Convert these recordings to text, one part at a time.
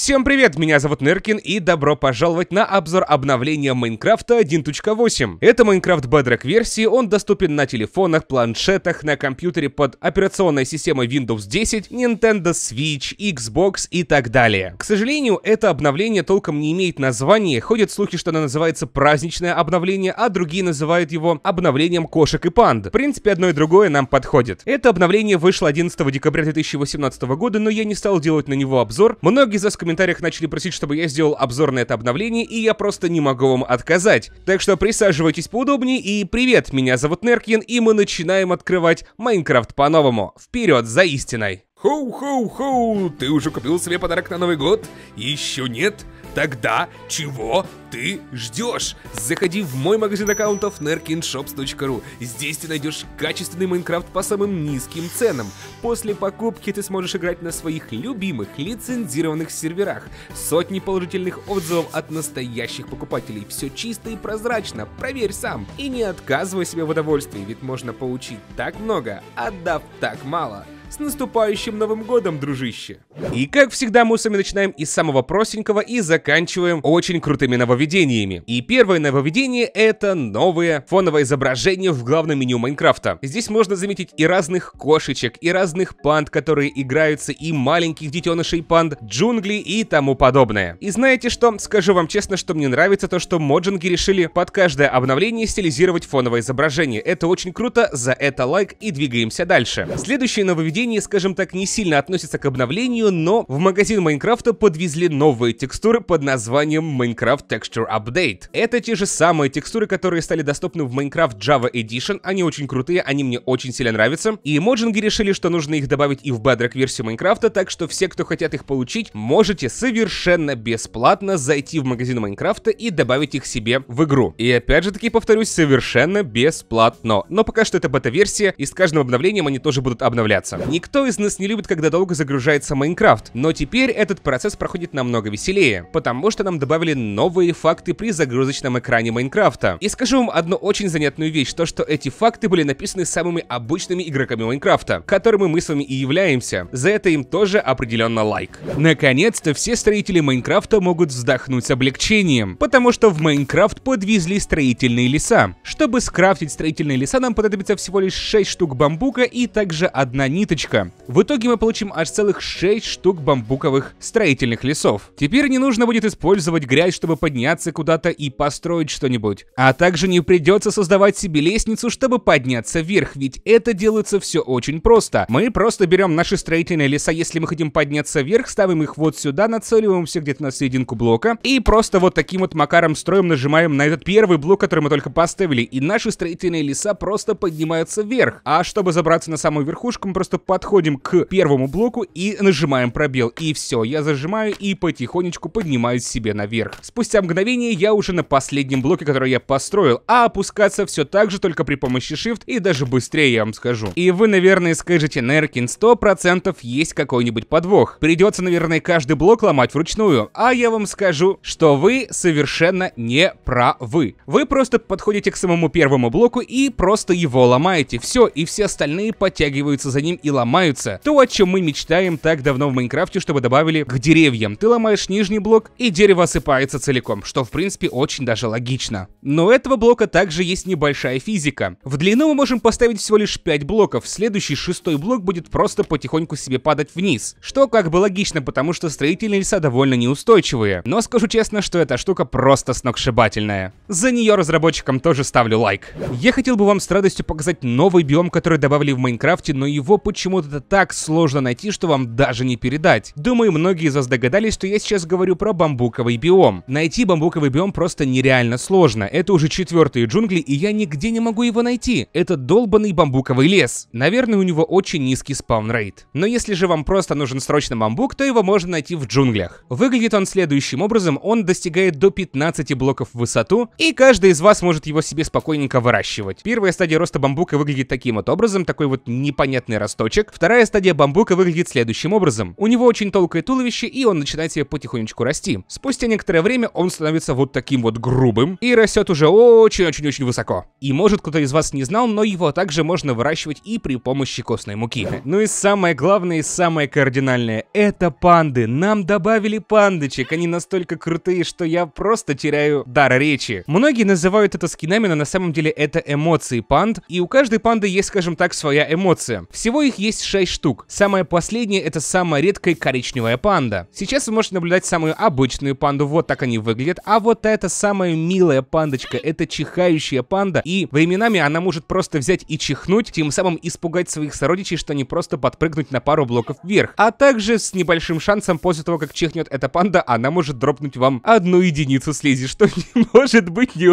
Всем привет, меня зовут Неркин и добро пожаловать на обзор обновления Майнкрафта 1.8. Это Майнкрафт Bedrock версии, он доступен на телефонах, планшетах, на компьютере под операционной системой Windows 10, Nintendo Switch, Xbox и так далее. К сожалению, это обновление толком не имеет названия, ходят слухи, что оно называется праздничное обновление, а другие называют его обновлением кошек и панд. В принципе, одно и другое нам подходит. Это обновление вышло 11 декабря 2018 года, но я не стал делать на него обзор. Многие заскомментировали комментариях начали просить, чтобы я сделал обзор на это обновление, и я просто не могу вам отказать. Так что присаживайтесь поудобнее, и привет, меня зовут Неркин, и мы начинаем открывать Майнкрафт по-новому. Вперед за истиной! Хоу-хоу-хоу, ты уже купил себе подарок на Новый год? Еще нет? Тогда чего ты ждешь? Заходи в мой магазин аккаунтов nerkinshops.ru. Здесь ты найдешь качественный Майнкрафт по самым низким ценам. После покупки ты сможешь играть на своих любимых лицензированных серверах. Сотни положительных отзывов от настоящих покупателей. Все чисто и прозрачно. Проверь сам. И не отказывай себе в удовольствии, ведь можно получить так много, отдав так мало. С наступающим Новым Годом, дружище! И как всегда, мы с вами начинаем из самого простенького и заканчиваем очень крутыми нововведениями. И первое нововведение это новое фоновое изображение в главном меню Майнкрафта. Здесь можно заметить и разных кошечек, и разных панд, которые играются, и маленьких детенышей панд, джунгли и тому подобное. И знаете что? Скажу вам честно, что мне нравится то, что моджинги решили под каждое обновление стилизировать фоновое изображение. Это очень круто, за это лайк и двигаемся дальше. Следующее нововведение обсуждении, скажем так, не сильно относится к обновлению, но в магазин Майнкрафта подвезли новые текстуры под названием Minecraft Texture Update. Это те же самые текстуры, которые стали доступны в Minecraft Java Edition, они очень крутые, они мне очень сильно нравятся, и моджинги решили, что нужно их добавить и в Bedrock версию Майнкрафта, так что все, кто хотят их получить, можете совершенно бесплатно зайти в магазин Майнкрафта и добавить их себе в игру. И опять же таки повторюсь, совершенно бесплатно. Но пока что это бета-версия, и с каждым обновлением они тоже будут обновляться. Никто из нас не любит, когда долго загружается Майнкрафт, но теперь этот процесс проходит намного веселее, потому что нам добавили новые факты при загрузочном экране Майнкрафта. И скажу вам одну очень занятную вещь, то что эти факты были написаны самыми обычными игроками Майнкрафта, которыми мы с вами и являемся. За это им тоже определенно лайк. Наконец-то все строители Майнкрафта могут вздохнуть с облегчением, потому что в Майнкрафт подвезли строительные леса. Чтобы скрафтить строительные леса, нам понадобится всего лишь 6 штук бамбука и также одна ниточка пушечка. В итоге мы получим аж целых 6 штук бамбуковых строительных лесов. Теперь не нужно будет использовать грязь, чтобы подняться куда-то и построить что-нибудь. А также не придется создавать себе лестницу, чтобы подняться вверх, ведь это делается все очень просто. Мы просто берем наши строительные леса, если мы хотим подняться вверх, ставим их вот сюда, нацеливаемся где-то на серединку блока и просто вот таким вот макаром строим, нажимаем на этот первый блок, который мы только поставили, и наши строительные леса просто поднимаются вверх. А чтобы забраться на самую верхушку, мы просто подходим к первому блоку и нажимаем пробел. И все, я зажимаю и потихонечку поднимаюсь себе наверх. Спустя мгновение я уже на последнем блоке, который я построил, а опускаться все так же, только при помощи Shift и даже быстрее, я вам скажу. И вы, наверное, скажете, Неркин, 100% есть какой-нибудь подвох. Придется, наверное, каждый блок ломать вручную. А я вам скажу, что вы совершенно не правы. Вы просто подходите к самому первому блоку и просто его ломаете. Все, и все остальные подтягиваются за ним и ломают ломаются, то, о чем мы мечтаем так давно в Майнкрафте, чтобы добавили к деревьям. Ты ломаешь нижний блок, и дерево осыпается целиком, что в принципе очень даже логично. Но у этого блока также есть небольшая физика. В длину мы можем поставить всего лишь 5 блоков, следующий шестой блок будет просто потихоньку себе падать вниз, что как бы логично, потому что строительные леса довольно неустойчивые. Но скажу честно, что эта штука просто сногсшибательная. За нее разработчикам тоже ставлю лайк. Я хотел бы вам с радостью показать новый биом, который добавили в Майнкрафте, но его почему почему-то это так сложно найти, что вам даже не передать. Думаю, многие из вас догадались, что я сейчас говорю про бамбуковый биом. Найти бамбуковый биом просто нереально сложно. Это уже четвертые джунгли, и я нигде не могу его найти. Это долбанный бамбуковый лес. Наверное, у него очень низкий спаун-рейт. Но если же вам просто нужен срочно бамбук, то его можно найти в джунглях. Выглядит он следующим образом, он достигает до 15 блоков в высоту, и каждый из вас может его себе спокойненько выращивать. Первая стадия роста бамбука выглядит таким вот образом, такой вот непонятный росточек белочек. Вторая стадия бамбука выглядит следующим образом. У него очень толкое туловище, и он начинает себе потихонечку расти. Спустя некоторое время он становится вот таким вот грубым и растет уже очень-очень-очень высоко. И может кто-то из вас не знал, но его также можно выращивать и при помощи костной муки. Ну и самое главное и самое кардинальное, это панды. Нам добавили пандочек, они настолько крутые, что я просто теряю дар речи. Многие называют это скинами, но на самом деле это эмоции панд, и у каждой панды есть, скажем так, своя эмоция. Всего их есть 6 штук. Самое последнее это самая редкая коричневая панда. Сейчас вы можете наблюдать самую обычную панду, вот так они выглядят. А вот эта самая милая пандочка, это чихающая панда. И временами она может просто взять и чихнуть, тем самым испугать своих сородичей, что они просто подпрыгнуть на пару блоков вверх. А также с небольшим шансом после того, как чихнет эта панда, она может дропнуть вам одну единицу слизи, что не может быть не...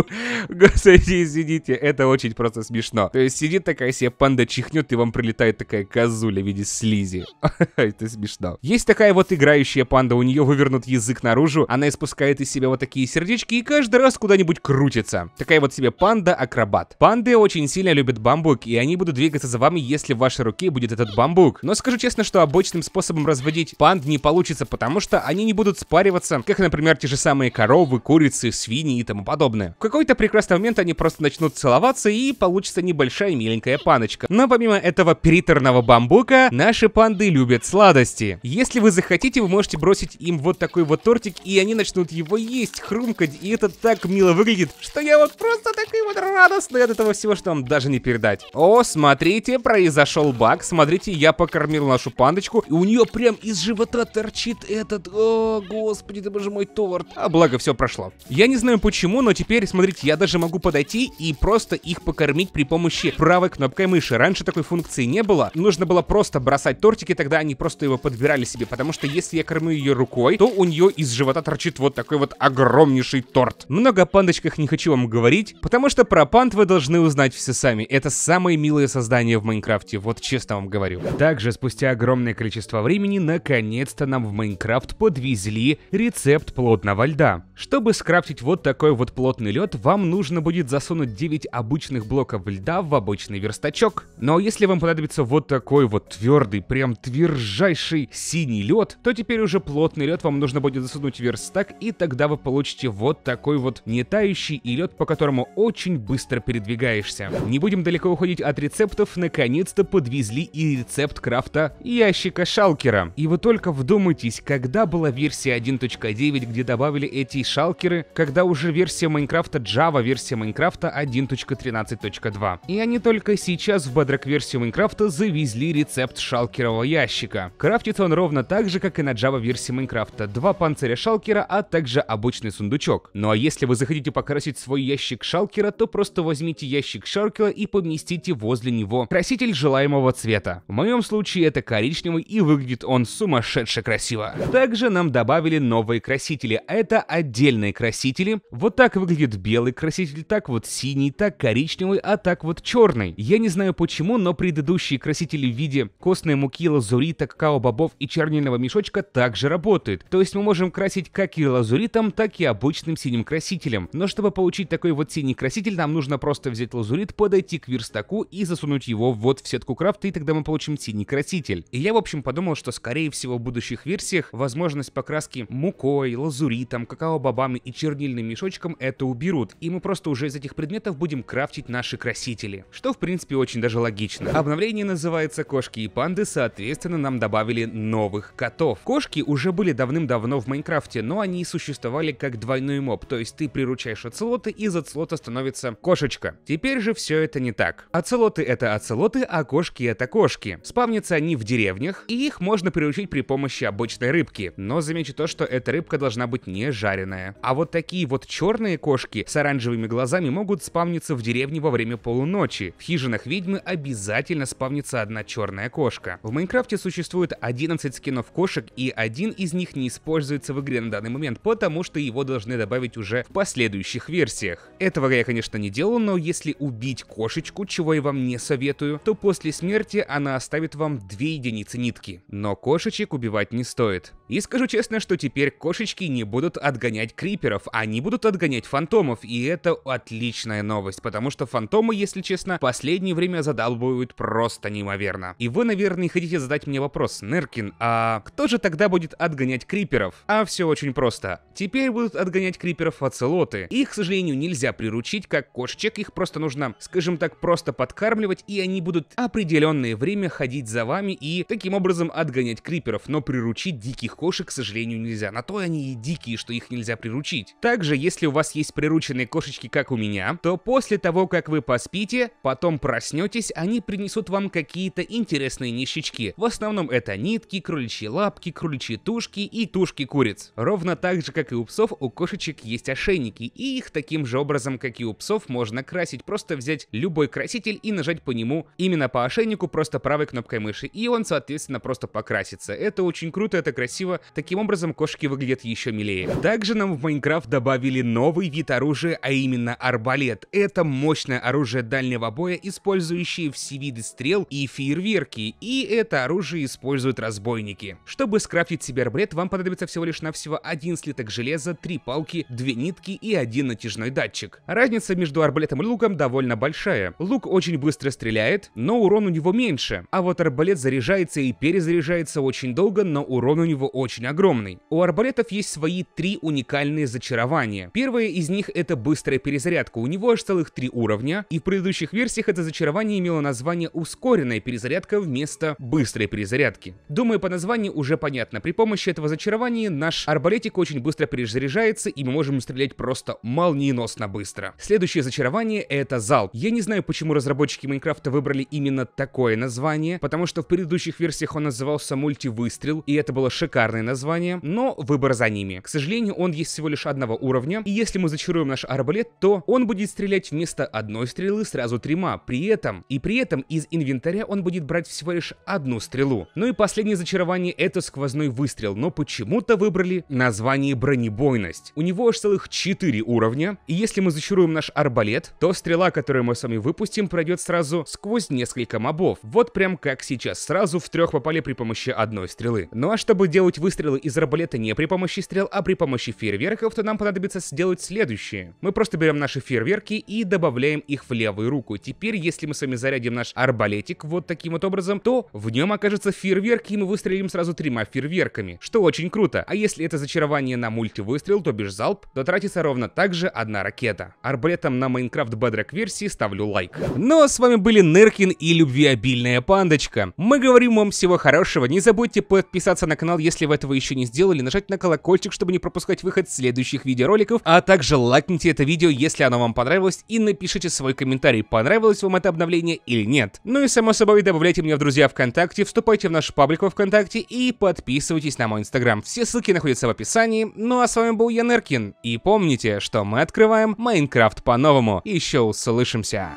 Господи, извините, это очень просто смешно. То есть сидит такая себе панда, чихнет и вам прилетает такая козуля в виде слизи. Это смешно. Есть такая вот играющая панда, у нее вывернут язык наружу, она испускает из себя вот такие сердечки и каждый раз куда-нибудь крутится. Такая вот себе панда-акробат. Панды очень сильно любят бамбук, и они будут двигаться за вами, если в вашей руке будет этот бамбук. Но скажу честно, что обычным способом разводить панд не получится, потому что они не будут спариваться, как, например, те же самые коровы, курицы, свиньи и тому подобное. В какой-то прекрасный момент они просто начнут целоваться, и получится небольшая миленькая паночка. Но помимо этого приторного бамбука, наши панды любят сладости. Если вы захотите, вы можете бросить им вот такой вот тортик, и они начнут его есть, хрумкать, и это так мило выглядит, что я вот просто такой вот радостный от этого всего, что вам даже не передать. О, смотрите, произошел баг, смотрите, я покормил нашу пандочку, и у нее прям из живота торчит этот, о, господи, ты боже мой, торт. А благо все прошло. Я не знаю почему, но теперь, смотрите, я даже могу подойти и просто их покормить при помощи правой кнопкой мыши. Раньше такой функции не было, нужно нужно было просто бросать тортики, тогда они просто его подбирали себе, потому что если я кормлю ее рукой, то у нее из живота торчит вот такой вот огромнейший торт. Много о пандочках не хочу вам говорить, потому что про панд вы должны узнать все сами. Это самое милое создание в Майнкрафте, вот честно вам говорю. Также спустя огромное количество времени, наконец-то нам в Майнкрафт подвезли рецепт плотного льда. Чтобы скрафтить вот такой вот плотный лед, вам нужно будет засунуть 9 обычных блоков льда в обычный верстачок. Но если вам понадобится вот такой вот твердый, прям твержайший синий лед, то теперь уже плотный лед вам нужно будет засунуть в верстак, и тогда вы получите вот такой вот не тающий и лед, по которому очень быстро передвигаешься. Не будем далеко уходить от рецептов, наконец-то подвезли и рецепт крафта ящика шалкера. И вы только вдумайтесь, когда была версия 1.9, где добавили эти шалкеры, когда уже версия Майнкрафта Java, версия Майнкрафта 1.13.2. И они только сейчас в бодрок версию Майнкрафта завезли рецепт шалкерового ящика. Крафтится он ровно так же, как и на Java версии Майнкрафта. Два панциря шалкера, а также обычный сундучок. Ну а если вы захотите покрасить свой ящик шалкера, то просто возьмите ящик шалкера и поместите возле него краситель желаемого цвета. В моем случае это коричневый и выглядит он сумасшедше красиво. Также нам добавили новые красители, а это 1 отдельные красители. Вот так выглядит белый краситель, так вот синий, так коричневый, а так вот черный. Я не знаю почему, но предыдущие красители в виде костной муки, лазурита, какао-бобов и чернильного мешочка также работают. То есть мы можем красить как и лазуритом, так и обычным синим красителем. Но чтобы получить такой вот синий краситель, нам нужно просто взять лазурит, подойти к верстаку и засунуть его вот в сетку крафта, и тогда мы получим синий краситель. И я, в общем, подумал, что скорее всего в будущих версиях возможность покраски мукой, лазуритом, какао бобами и чернильным мешочком это уберут, и мы просто уже из этих предметов будем крафтить наши красители. Что в принципе очень даже логично. Обновление называется «Кошки и панды», соответственно нам добавили новых котов. Кошки уже были давным-давно в Майнкрафте, но они существовали как двойной моб, то есть ты приручаешь оцелота и из оцелота становится кошечка. Теперь же все это не так. Оцелоты это оцелоты, а кошки это кошки. Спавнятся они в деревнях, и их можно приручить при помощи обычной рыбки. Но замечу то, что эта рыбка должна быть не жарена зеленая. А вот такие вот черные кошки с оранжевыми глазами могут спавниться в деревне во время полуночи. В хижинах ведьмы обязательно спавнится одна черная кошка. В Майнкрафте существует 11 скинов кошек, и один из них не используется в игре на данный момент, потому что его должны добавить уже в последующих версиях. Этого я, конечно, не делал, но если убить кошечку, чего я вам не советую, то после смерти она оставит вам 2 единицы нитки. Но кошечек убивать не стоит. И скажу честно, что теперь кошечки не будут отгонять отгонять криперов, они будут отгонять фантомов, и это отличная новость, потому что фантомы, если честно, в последнее время задалбывают просто неимоверно. И вы, наверное, хотите задать мне вопрос, Неркин, а кто же тогда будет отгонять криперов? А все очень просто. Теперь будут отгонять криперов оцелоты. Их, к сожалению, нельзя приручить, как кошечек, их просто нужно, скажем так, просто подкармливать, и они будут определенное время ходить за вами и таким образом отгонять криперов, но приручить диких кошек, к сожалению, нельзя. На то они и дикие, что их нельзя нельзя приручить. Также, если у вас есть прирученные кошечки, как у меня, то после того, как вы поспите, потом проснетесь, они принесут вам какие-то интересные нищечки. В основном это нитки, кроличьи лапки, кроличьи тушки и тушки куриц. Ровно так же, как и у псов, у кошечек есть ошейники, и их таким же образом, как и у псов, можно красить. Просто взять любой краситель и нажать по нему именно по ошейнику, просто правой кнопкой мыши, и он, соответственно, просто покрасится. Это очень круто, это красиво. Таким образом, кошки выглядят еще милее. Также на Недавно в Майнкрафт добавили новый вид оружия, а именно арбалет. Это мощное оружие дальнего боя, использующее все виды стрел и фейерверки, и это оружие используют разбойники. Чтобы скрафтить себе арбалет, вам понадобится всего лишь навсего один слиток железа, три палки, две нитки и один натяжной датчик. Разница между арбалетом и луком довольно большая. Лук очень быстро стреляет, но урон у него меньше, а вот арбалет заряжается и перезаряжается очень долго, но урон у него очень огромный. У арбалетов есть свои три уникальные уникальные зачарования. Первое из них это быстрая перезарядка, у него аж целых три уровня, и в предыдущих версиях это зачарование имело название ускоренная перезарядка вместо быстрой перезарядки. Думаю, по названию уже понятно, при помощи этого зачарования наш арбалетик очень быстро перезаряжается, и мы можем стрелять просто молниеносно быстро. Следующее зачарование это залп. Я не знаю, почему разработчики Майнкрафта выбрали именно такое название, потому что в предыдущих версиях он назывался мультивыстрел, и это было шикарное название, но выбор за ними. К сожалению, он есть всего лишь одного уровня, и если мы зачаруем наш арбалет, то он будет стрелять вместо одной стрелы сразу тремя, при этом, и при этом из инвентаря он будет брать всего лишь одну стрелу. Ну и последнее зачарование это сквозной выстрел, но почему-то выбрали название бронебойность. У него аж целых 4 уровня, и если мы зачаруем наш арбалет, то стрела, которую мы с вами выпустим, пройдет сразу сквозь несколько мобов. Вот прям как сейчас, сразу в трех попали при помощи одной стрелы. Ну а чтобы делать выстрелы из арбалета не при помощи стрел, а при помощи фи фейерверков, то нам понадобится сделать следующее. Мы просто берем наши фейерверки и добавляем их в левую руку. Теперь, если мы с вами зарядим наш арбалетик вот таким вот образом, то в нем окажется фейерверк, и мы выстрелим сразу тремя фейерверками, что очень круто. А если это зачарование на мультивыстрел, то бишь залп, то тратится ровно также одна ракета. Арбалетом на Minecraft Bedrock версии ставлю лайк. Ну а с вами были Неркин и любвеобильная пандочка. Мы говорим вам всего хорошего, не забудьте подписаться на канал, если вы этого еще не сделали, нажать на колокольчик, чтобы не пропускать выход выход следующих видеороликов, а также лайкните это видео, если оно вам понравилось, и напишите свой комментарий, понравилось вам это обновление или нет. Ну и само собой, добавляйте меня в друзья ВКонтакте, вступайте в наш паблик во ВКонтакте и подписывайтесь на мой инстаграм. Все ссылки находятся в описании. Ну а с вами был я, Неркин, и помните, что мы открываем Майнкрафт по-новому. Еще услышимся.